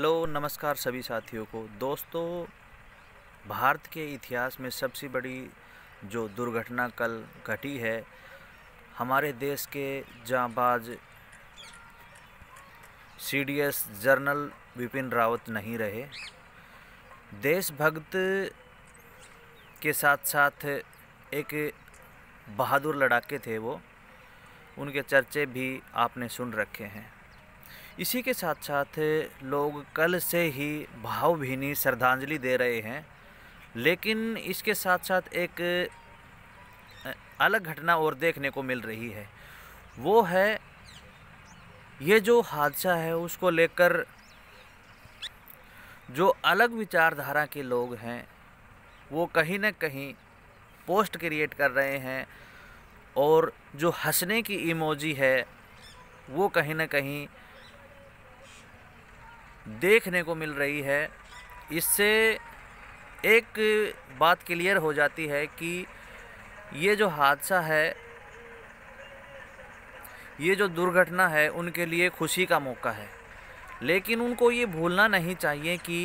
hello नमस्कार सभी साथियों को दोस्तों भारत के इतिहास में सबसे बड़ी जो दुर्घटना कल घटी है हमारे देश के जाबाज सीडीएस जनरल विपिन रावत नहीं रहे देशभक्त के साथ साथ एक बहादुर लड़ाके थे वो उनके चर्चे भी आपने सुन रखे हैं इसी के साथ साथ लोग कल से ही भावभीनी श्रद्धांजलि दे रहे हैं लेकिन इसके साथ साथ एक अलग घटना और देखने को मिल रही है वो है ये जो हादसा है उसको लेकर जो अलग विचारधारा के लोग हैं वो कहीं ना कहीं पोस्ट क्रिएट कर रहे हैं और जो हंसने की इमोजी है वो कहीं ना कहीं देखने को मिल रही है इससे एक बात क्लियर हो जाती है कि ये जो हादसा है ये जो दुर्घटना है उनके लिए खुशी का मौका है लेकिन उनको ये भूलना नहीं चाहिए कि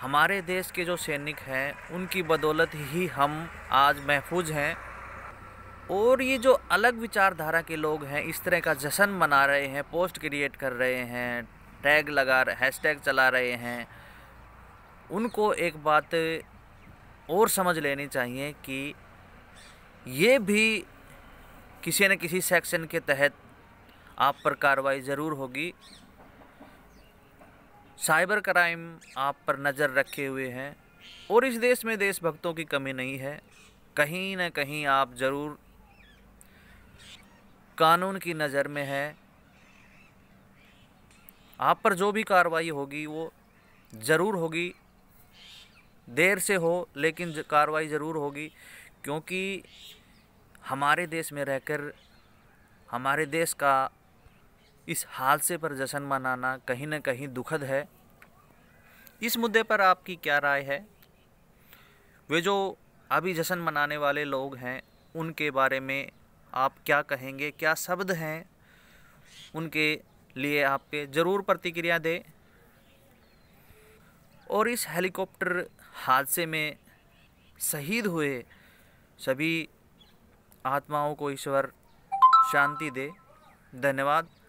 हमारे देश के जो सैनिक हैं उनकी बदौलत ही हम आज महफूज हैं और ये जो अलग विचारधारा के लोग हैं इस तरह का जश्न मना रहे हैं पोस्ट क्रिएट कर रहे हैं टैग लगा हैश टैग चला रहे हैं उनको एक बात और समझ लेनी चाहिए कि ये भी किसी न किसी सेक्शन के तहत आप पर कार्रवाई ज़रूर होगी साइबर क्राइम आप पर नज़र रखे हुए हैं और इस देश में देशभक्तों की कमी नहीं है कहीं ना कहीं आप ज़रूर कानून की नज़र में है आप पर जो भी कार्रवाई होगी वो ज़रूर होगी देर से हो लेकिन कार्रवाई ज़रूर होगी क्योंकि हमारे देश में रहकर हमारे देश का इस हादसे पर जश्न मनाना कहीं ना कहीं दुखद है इस मुद्दे पर आपकी क्या राय है वे जो अभी जश्न मनाने वाले लोग हैं उनके बारे में आप क्या कहेंगे क्या शब्द हैं उनके लिए आपके ज़रूर प्रतिक्रिया दें और इस हेलीकॉप्टर हादसे में शहीद हुए सभी आत्माओं को ईश्वर शांति दे धन्यवाद